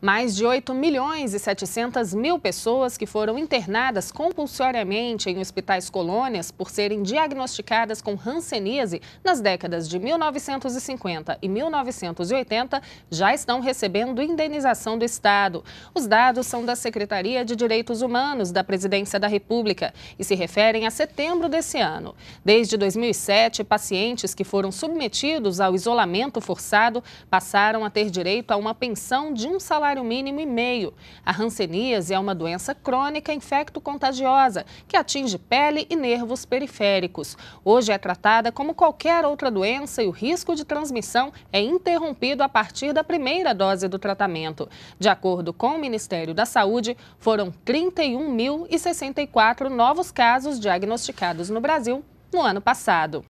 mais de 8 milhões e 700 mil pessoas que foram internadas compulsoriamente em hospitais colônias por serem diagnosticadas com hanseníase nas décadas de 1950 e 1980 já estão recebendo indenização do Estado. Os dados são da Secretaria de Direitos Humanos da Presidência da República e se referem a setembro desse ano. Desde 2007, pacientes que foram submetidos ao isolamento forçado passaram a ter direito a uma pensão de um salário salário mínimo e meio. A hanseníase é uma doença crônica infecto-contagiosa que atinge pele e nervos periféricos. Hoje é tratada como qualquer outra doença e o risco de transmissão é interrompido a partir da primeira dose do tratamento. De acordo com o Ministério da Saúde, foram 31.064 novos casos diagnosticados no Brasil no ano passado.